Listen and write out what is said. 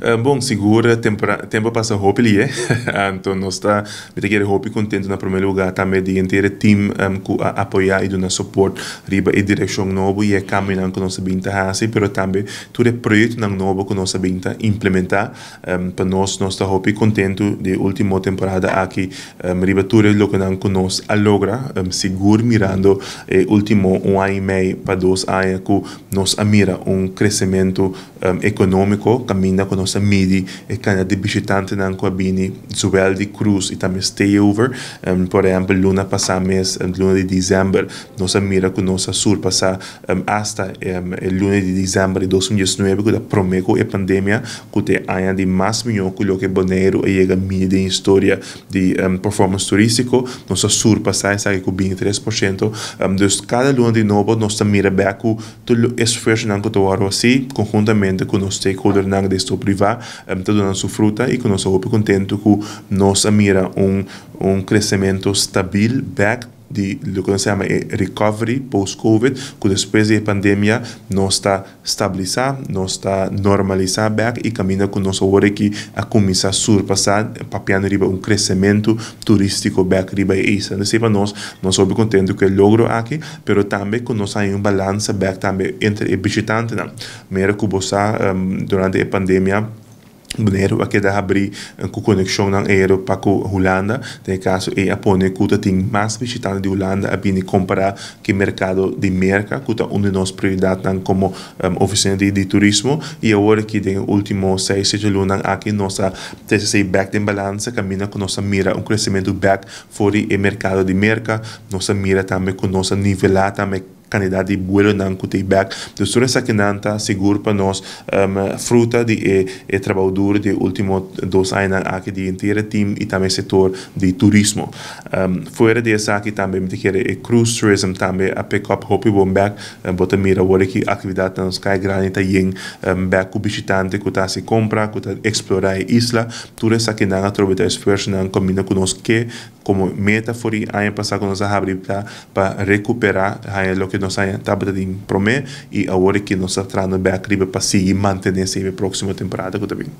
Eh, bom, segura, tempo tempo passa roupa ali, então, nós está, me quero roupa contente na primeiro lugar também de inteiro time um, que ehm, apoia apoiar e dar suporte riba e direção novo e é caminhando com nossa binta assim, mas também tudo é projeto novo que nossa binta implementar um, ehm, para nós, nós está roupa contente de última temporada aqui, um, ehm, riba tudo é o que não conosco a um, seguro mirando último um ano e meio para dois anos que nós mira um crescimento um, econômico caminhando com nossa midi e kanja di visitante na kwabini zuel di cruz e também stayover um, por exemplo luna passames um, luna de dezembro nossa mira com nossa sur passa um, hasta um, luna de dezembro de 2019 que a promeco e pandemia com a anha de mais milhão que o que boneiro e chega melhor de história de um, performance turístico nossa sur passa essa com 23% um, dus cada luna de novo nossa mira beco todo esforço não que conjuntamente com os stakeholders não de sobre cultivar um, eh, toda a nossa fruta e que o nosso roupa contente com nossa mira um, um crescimento estável back de lo que se chama recovery post-COVID, que depois da de pandemia não está estabilizado, não está normalizado back, e caminha com nosso hora que a começar a surpassar, papiando riba um crescimento turístico back riba e isso. Então, sepa nós, nós somos contentes com o logro aqui, mas também com nós um balanço back também entre visitantes. Primeiro, né? que você, um, durante a pandemia, Benero a da abrir eh, com conexão na aero para a Holanda, tem caso e a pone que tem mais visitantes de Holanda a vir comparar que mercado de merca, que é uma de nossas prioridades como um, ehm, oficina de, de turismo e agora que tem último seis, sete lunas aqui nossa TCC Back de Balança caminha com nossa mira um crescimento back fora e mercado de merca, nossa mira também com nossa nivelar também kandidat de buelo dan kuti back dus sur essa kinanta sigur pa nos um, ehm, fruta di e, e trabalhador de último dos anos aqui de inteiro team e também setor de turismo um, ehm, fora de aqui também me que e cruise tourism também a pick up hopi bom back um, bota mira ora que atividade nos sky granita tá yen um, back o visitante que tá se compra que tá explorar a isla tur essa que nanga trobeta esforço nan combina com nós que como meta foi aí passa com nós a abrir para recuperar aí lo que que nós estamos em promé e agora que nós estamos bem a para seguir manter a próxima temporada também.